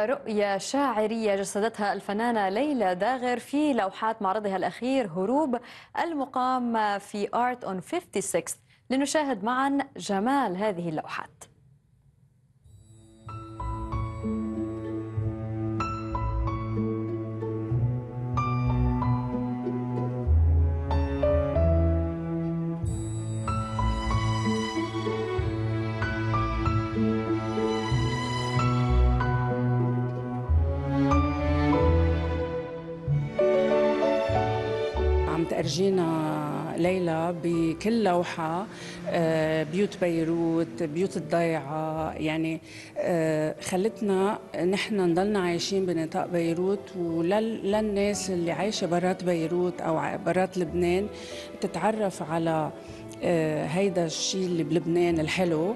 رؤية شاعرية جسدتها الفنانة ليلى داغر في لوحات معرضها الأخير هروب المقام في Art on 56 لنشاهد معا جمال هذه اللوحات فرجينا ليلى بكل لوحة آه، بيوت بيروت بيوت الضيعة يعني آه، خلتنا نحن نضلنا عايشين بنطاق بيروت وللناس اللي عايشة برات بيروت أو برات لبنان تتعرف على آه، هيدا الشيء اللي بلبنان الحلو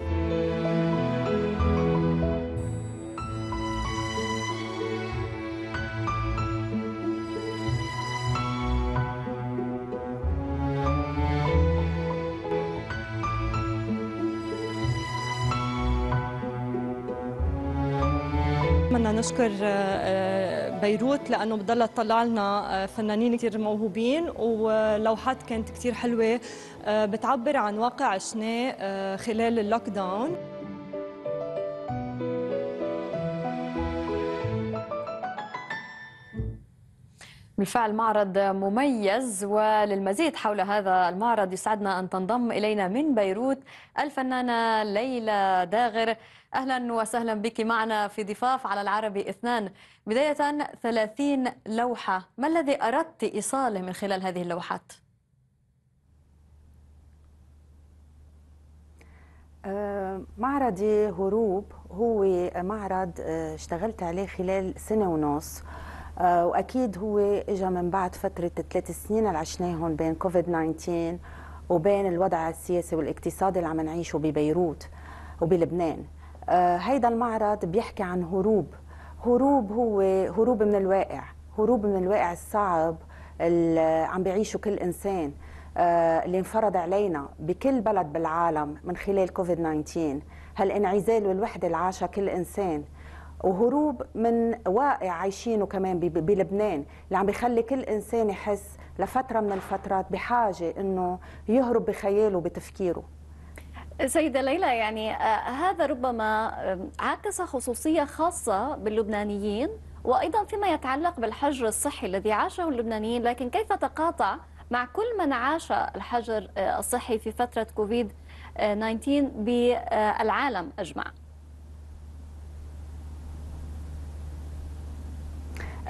نشكر آه، آه، بيروت لانه بتضلها تطلع لنا آه، فنانين كثير موهوبين ولوحات كانت كثير حلوه بتعبر عن واقع عشناه خلال اللوك داون بالفعل معرض مميز وللمزيد حول هذا المعرض يسعدنا أن تنضم إلينا من بيروت الفنانة ليلى داغر أهلا وسهلا بك معنا في ضفاف على العربي اثنان بداية 30 لوحة ما الذي أردت إيصاله من خلال هذه اللوحات؟ أه، معرضي هروب هو معرض أه، اشتغلت عليه خلال سنة ونص أه، وأكيد هو إجا من بعد فترة ثلاث سنين اللي عشناهم بين كوفيد 19 وبين الوضع السياسي والاقتصادي اللي عم نعيشه ببيروت وبلبنان آه، هيدا المعرض بيحكي عن هروب هروب هو هروب من الواقع هروب من الواقع الصعب اللي عم بيعيشه كل انسان آه، اللي انفرض علينا بكل بلد بالعالم من خلال كوفيد 19 هالانعزال والوحده اللي عاشها كل انسان وهروب من واقع عايشينه كمان بلبنان اللي عم بيخلي كل انسان يحس لفتره من الفترات بحاجه انه يهرب بخياله بتفكيره سيدة ليلى يعني آه، هذا ربما عكس خصوصية خاصة باللبنانيين وأيضا فيما يتعلق بالحجر الصحي الذي عاشه اللبنانيين لكن كيف تقاطع مع كل من عاش الحجر آه، الصحي في فترة كوفيد 19 بالعالم أجمع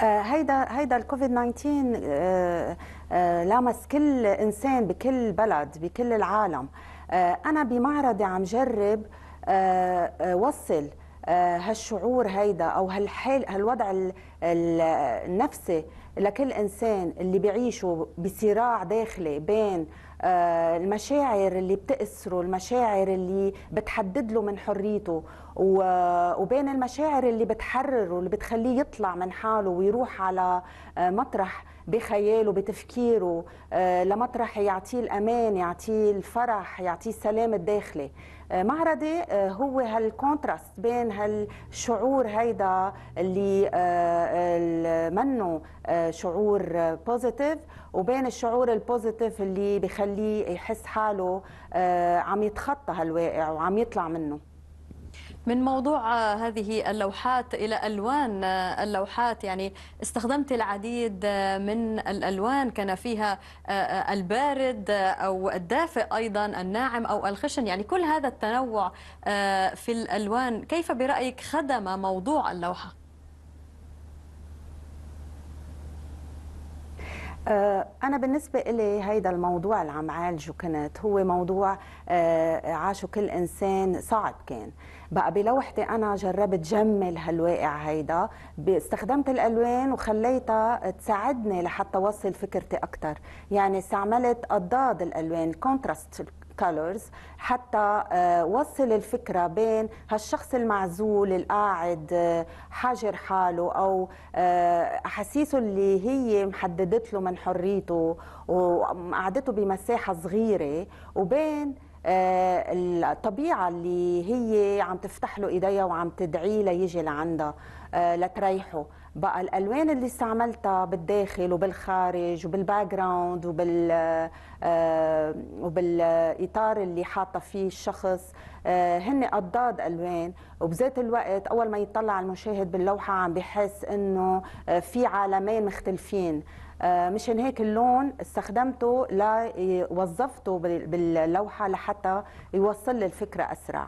آه، هيدا هيدا الكوفيد 19 لامس كل انسان بكل بلد بكل العالم آه، انا بمعرضي عم جرب آه، آه، وصل هالشعور هيدا او هالحال هالوضع النفسي لكل انسان اللي بيعيشه بصراع داخلي بين آه، المشاعر اللي بتأسره المشاعر اللي بتحدد له من حريته وبين المشاعر اللي بتحرره اللي بتخليه يطلع من حاله ويروح على آه، مطرح بخياله بتفكيره آه، لمطرح يعطيه الأمان يعطيه الفرح يعطيه السلام الداخلي معرضي هو هالكونتراست بين هالشعور هيدا اللي منه شعور بوزيتيف وبين الشعور البوزيتيف اللي بخلي يخليه يحس حاله آه، عم يتخطى هالواقع وعم يطلع منه من موضوع آه، هذه اللوحات إلى ألوان آه، اللوحات يعني استخدمت العديد من الألوان كان فيها البارد أو الدافئ أيضا الناعم أو الخشن يعني كل هذا التنوع في الألوان كيف برأيك خدم موضوع اللوحة؟ آه، أنا بالنسبة إلي هيدا الموضوع اللي عم عالجه كنت هو موضوع آه، عاشه كل إنسان صعب كان بقى بلوحتي أنا جربت جمل هالواقع هيدا استخدمت الألوان وخليتها تساعدني لحتى أوصل فكرتي أكتر يعني استعملت أضاد الألوان الكونتراست كالرز حتى آه، وصل الفكرة بين هالشخص المعزول القاعد آه، حاجر حاله أو آه، أحاسيسه اللي هي محددت له من حريته وقعدته بمساحة صغيرة وبين آه، الطبيعه اللي هي عم تفتح له ايديها وعم تدعيه ليجي لعندها آه، لتريحه بقى الالوان اللي استعملتها بالداخل وبالخارج وبالباك جراوند وبال آه، وبالاطار اللي حاطه فيه الشخص هن قضاد الوان وبذات الوقت اول ما يطلع المشاهد باللوحه عم بحس انه في عالمين مختلفين آه، مشان هيك اللون استخدمته لوظفته باللوحه لحتى يوصل لي الفكره اسرع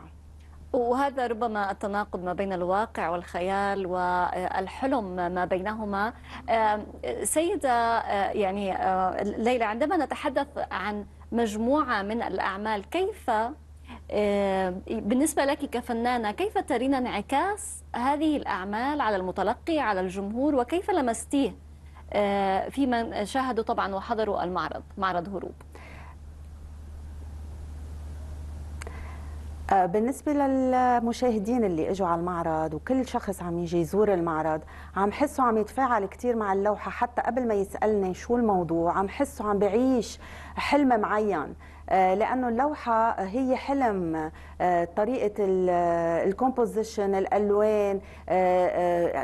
وهذا ربما التناقض ما بين الواقع والخيال والحلم ما بينهما آه، سيدة آه، يعني ليلى عندما نتحدث عن مجموعة من الأعمال كيف بالنسبة لك كفنانة كيف ترين انعكاس هذه الأعمال على المتلقي على الجمهور وكيف لمستيه آه، في من شاهدوا طبعا وحضروا المعرض معرض هروب آه، بالنسبة للمشاهدين اللي اجوا على المعرض وكل شخص عم يجي يزور المعرض عم حسه عم يتفاعل كثير مع اللوحة حتى قبل ما يسألني شو الموضوع عم حسه عم بعيش حلم معين آه، لانه اللوحه هي حلم آه، طريقه آه، الكومبوزيشن الالوان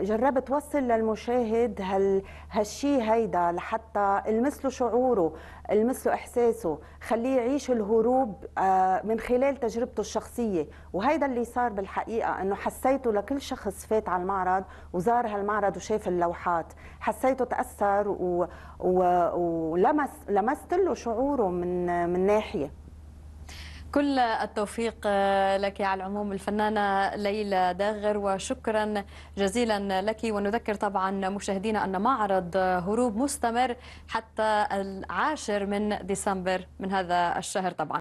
جربت وصل للمشاهد هال هالشي هيدا لحتى له شعوره له احساسه خليه يعيش الهروب من خلال تجربته الشخصيه وهيدا اللي صار بالحقيقه انه حسيته لكل شخص فات على المعرض وزار هالمعرض وشاف اللوحات حسيته تاثر و... ولمس لمست له شعوره من من ناحيه الصحية كل التوفيق لك على العموم الفنانة ليلى داغر وشكرا جزيلا لك ونذكر طبعا مشاهدينا أن معرض هروب مستمر حتى العاشر من ديسمبر من هذا الشهر طبعا